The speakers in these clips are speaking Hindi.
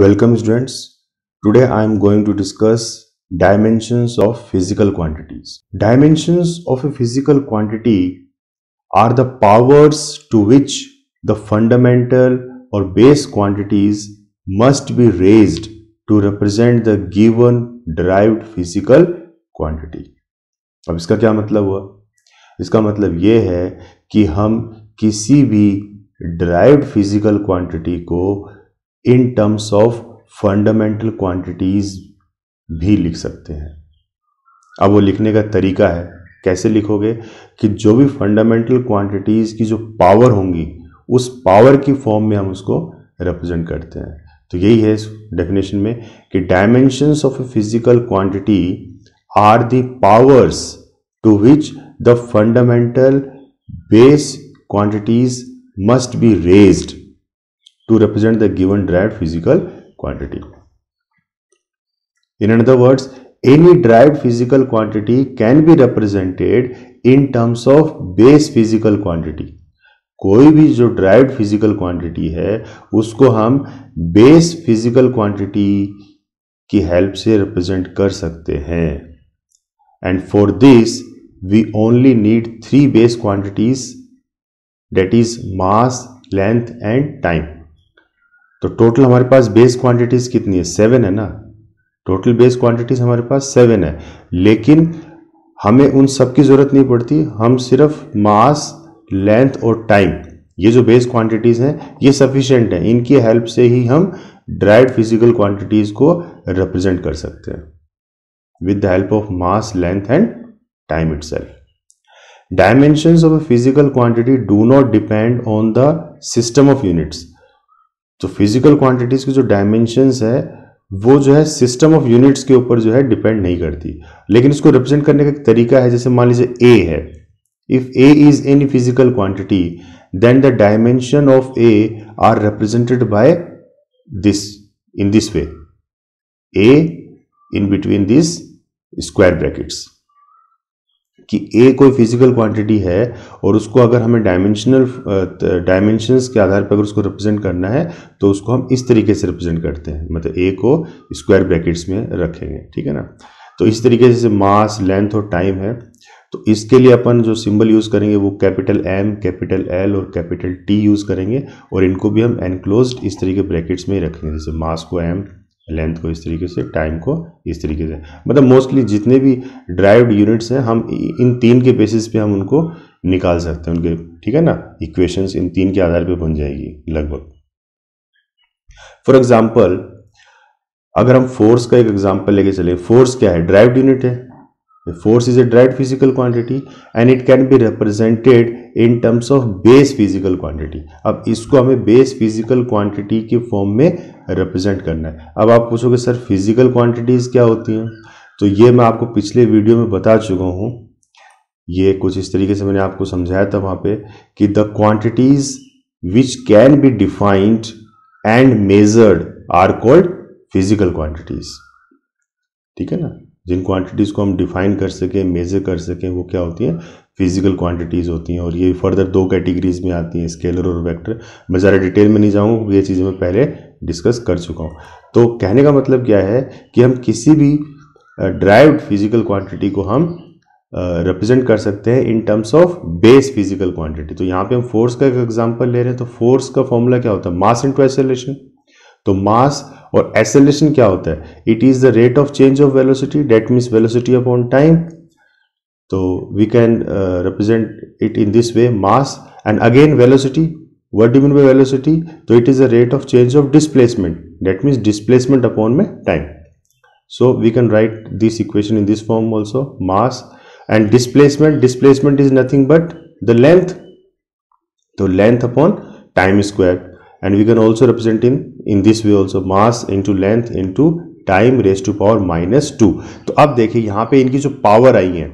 Welcome students. Today I am going to discuss dimensions of physical quantities. Dimensions of a physical quantity are the powers to which the fundamental or base quantities must be raised to represent the given derived physical quantity. अब इसका क्या मतलब हुआ इसका मतलब ये है कि हम किसी भी derived physical quantity को in terms of fundamental quantities भी लिख सकते हैं अब वो लिखने का तरीका है कैसे लिखोगे कि जो भी फंडामेंटल क्वांटिटीज़ की जो पावर होंगी उस पावर की फॉर्म में हम उसको रिप्रेजेंट करते हैं तो यही है इस डेफिनेशन में कि dimensions of a physical quantity are the powers to which the fundamental base quantities must be raised to represent the given derived physical quantity. In other words, any derived physical quantity can be represented in terms of base physical quantity. कोई भी जो ड्राइव्ड फिजिकल क्वांटिटी है उसको हम बेस फिजिकल क्वांटिटी की हेल्प से रिप्रेजेंट कर सकते हैं and for this we only need three base quantities that is mass length and time तो टोटल हमारे पास बेस क्वांटिटीज कितनी है सेवन है ना टोटल बेस क्वांटिटीज हमारे पास सेवन है लेकिन हमें उन सब की ज़रूरत नहीं पड़ती हम सिर्फ मास लेंथ और टाइम ये जो बेस क्वांटिटीज़ हैं ये सफिशेंट हैं इनकी हेल्प से ही हम ड्राइड फिजिकल क्वांटिटीज़ को रिप्रेजेंट कर सकते हैं with the help of mass length and time itself dimensions of a physical quantity do not depend on the system of units तो फिजिकल क्वांटिटीज़ की जो डायमेंशंस है वो जो है सिस्टम ऑफ यूनिट्स के ऊपर जो है डिपेंड नहीं करती लेकिन इसको रिप्रेजेंट करने का एक तरीका है जैसे मान लीजिए ए है if A is any physical quantity then the dimension of A are represented by this in this way A in between this square brackets कि ए कोई फिजिकल क्वांटिटी है और उसको अगर हमें डायमेंशनल डायमेंशंस के आधार पर अगर उसको रिप्रेजेंट करना है तो उसको हम इस तरीके से रिप्रेजेंट करते हैं मतलब ए को स्क्वायर ब्रैकेट्स में रखेंगे ठीक है ना तो इस तरीके से मास लेंथ और टाइम है तो इसके लिए अपन जो सिंबल यूज़ करेंगे वो कैपिटल एम कैपिटल एल और कैपिटल टी यूज़ करेंगे और इनको भी हम एनक्लोज इस तरीके ब्रैकेट्स में ही रखेंगे जैसे मास को एम लेंथ को इस तरीके से टाइम को इस तरीके से मतलब मोस्टली जितने भी ड्राइव्ड यूनिट्स हैं हम इन तीन के बेसिस पे हम उनको निकाल सकते हैं उनके ठीक है ना इक्वेशंस इन तीन के आधार पे बन जाएगी लगभग फॉर एग्जांपल अगर हम फोर्स का एक एग्जांपल लेके चले फोर्स क्या है ड्राइव्ड यूनिट है The force is a derived physical quantity and it can be represented in terms of base physical quantity. अब इसको हमें base physical quantity के फॉर्म में represent करना है अब आप पूछोगे सर physical quantities क्या होती हैं तो ये मैं आपको पिछले वीडियो में बता चुका हूँ ये कुछ इस तरीके से मैंने आपको समझाया था वहाँ पे कि the quantities which can be defined and measured are called physical quantities ठीक है ना जिन क्वांटिटीज़ को हम डिफाइन कर सकें मेज़र कर सकें वो क्या होती हैं फिजिकल क्वांटिटीज़ होती हैं और ये फर्दर दो कैटेगरीज में आती हैं स्केलर और वेक्टर मैं ज़्यादा डिटेल में नहीं जाऊँ ये चीज़ें मैं पहले डिस्कस कर चुका हूँ तो कहने का मतलब क्या है कि हम किसी भी ड्राइव्ड फिजिकल क्वांटिटी को हम रिप्रेजेंट uh, कर सकते हैं in terms of base physical quantity तो यहाँ पे हम फोर्स का एक एग्जांपल ले रहे हैं तो फोर्स का फॉर्मूला क्या होता है मास इंटू एसेलेशन तो मास और एक्सेलेशन क्या होता है it is the rate of change of velocity that means velocity upon time तो we can represent it in this way mass and again velocity what do mean by velocity तो it is the rate of change of displacement that means displacement upon में time so we can write this equation in this form also mass and displacement displacement is nothing but the length तो length upon time square and we can also represent in in this way also mass into length into time raise to power minus two तो अब देखिए यहां पे इनकी जो पावर आई है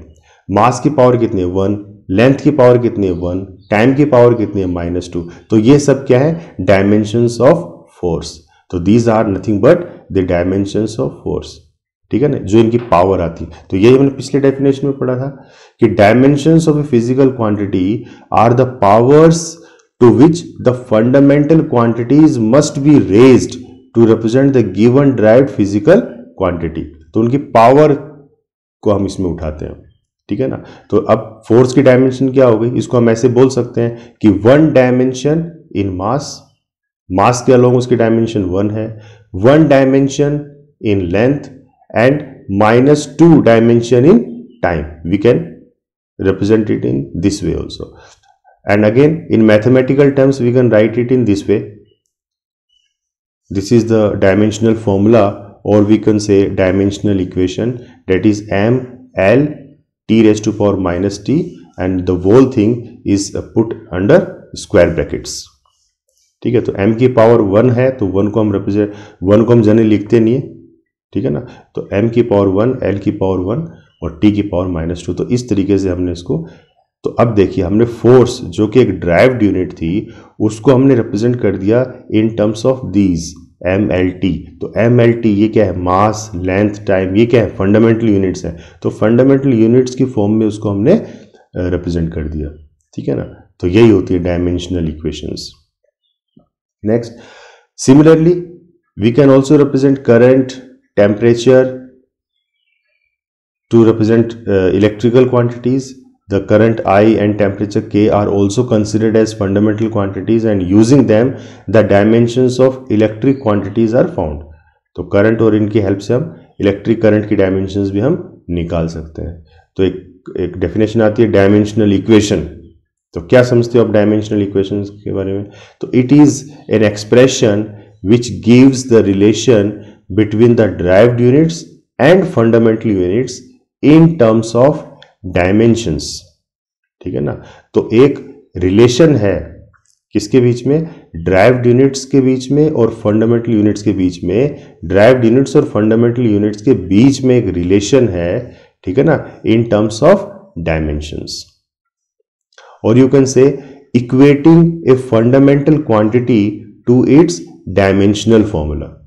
मास की पावर कितनी है वन लेंथ की पावर कितनी है वन टाइम की पावर कितनी है माइनस टू तो ये सब क्या है डायमेंशंस ऑफ फोर्स तो these are nothing but the dimensions of force ठीक है ना जो इनकी पावर आती है तो यही मैंने पिछले डेफिनेशन में पढ़ा था कि dimensions of a physical quantity are the powers to which the fundamental quantities must be raised to represent the given derived physical quantity तो उनकी पावर को हम इसमें उठाते हैं ठीक है ना तो अब फोर्स की डायमेंशन क्या हो गई इसको हम ऐसे बोल सकते हैं कि वन डायमेंशन इन मास मास के अलोंग उसकी डायमेंशन वन है one dimension in length and minus two dimension in time we can represent it in this way also and again in mathematical terms we can write it in this way this is the dimensional formula or we can say dimensional equation that is m l t raised to power minus t and the whole thing is put under square brackets ठीक है तो m की पावर वन है तो वन को हम रिप्रेजेंट वन को हम जाने लिखते नहीं है ठीक है ना तो m की पावर वन l की पावर वन और t की पावर माइनस टू तो इस तरीके से हमने इसको तो अब देखिए हमने फोर्स जो कि एक ड्राइव यूनिट थी उसको हमने रिप्रेजेंट कर दिया in terms of these M L T तो एम एल टी ये क्या है मास लेंथ टाइम ये क्या है फंडामेंटल यूनिट्स है तो फंडामेंटल यूनिट्स की फॉर्म में उसको हमने रिप्रेजेंट कर दिया ठीक है ना तो यही होती है dimensional equations next similarly we can also represent current temperature to represent electrical quantities The current I and temperature K are also considered as fundamental quantities and using them the dimensions of electric quantities are found. So current or in help se hum electric current ki dimensions bhi hum nikal sakte hain. So a definition aati hai dimensional equation. So kya samjhte ho ab dimensional equations ke bare mein? So it is an expression which gives the relation between the derived units and fundamental units in terms of dimensions ठीक है ना तो एक रिलेशन है किसके बीच में ड्राइव यूनिट्स के बीच में और फंडामेंटल यूनिट्स के बीच में ड्राइव यूनिट्स और फंडामेंटल यूनिट्स के बीच में एक रिलेशन है ठीक है ना इन टर्म्स ऑफ डायमेंशंस और you can say equating a fundamental quantity to its dimensional formula